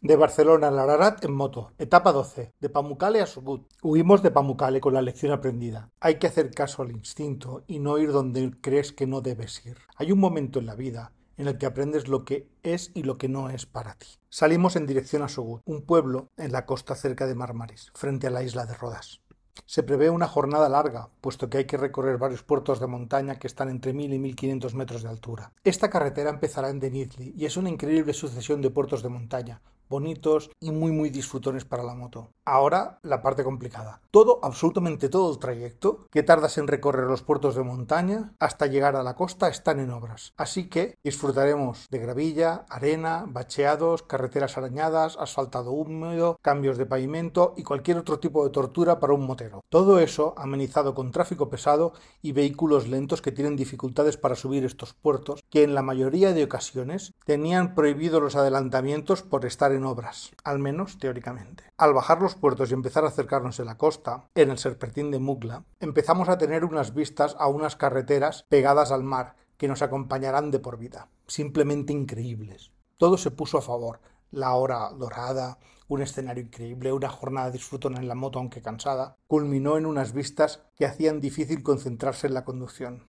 De Barcelona a Lararat en moto, etapa 12, de Pamucale a Subut. Huimos de Pamucale con la lección aprendida. Hay que hacer caso al instinto y no ir donde crees que no debes ir. Hay un momento en la vida en el que aprendes lo que es y lo que no es para ti. Salimos en dirección a Subut, un pueblo en la costa cerca de Marmaris, frente a la isla de Rodas. Se prevé una jornada larga, puesto que hay que recorrer varios puertos de montaña que están entre 1000 y 1500 metros de altura. Esta carretera empezará en Denizli y es una increíble sucesión de puertos de montaña, bonitos y muy muy disfrutones para la moto. Ahora la parte complicada. Todo, absolutamente todo el trayecto que tardas en recorrer los puertos de montaña hasta llegar a la costa están en obras. Así que disfrutaremos de gravilla, arena, bacheados, carreteras arañadas, asfaltado húmedo, cambios de pavimento y cualquier otro tipo de tortura para un motero. Todo eso amenizado con tráfico pesado y vehículos lentos que tienen dificultades para subir estos puertos que en la mayoría de ocasiones tenían prohibido los adelantamientos por estar en obras, al menos teóricamente. Al bajar los puertos y empezar a acercarnos a la costa, en el serpentín de Mugla, empezamos a tener unas vistas a unas carreteras pegadas al mar que nos acompañarán de por vida. Simplemente increíbles. Todo se puso a favor. La hora dorada, un escenario increíble, una jornada disfrutona en la moto aunque cansada, culminó en unas vistas que hacían difícil concentrarse en la conducción.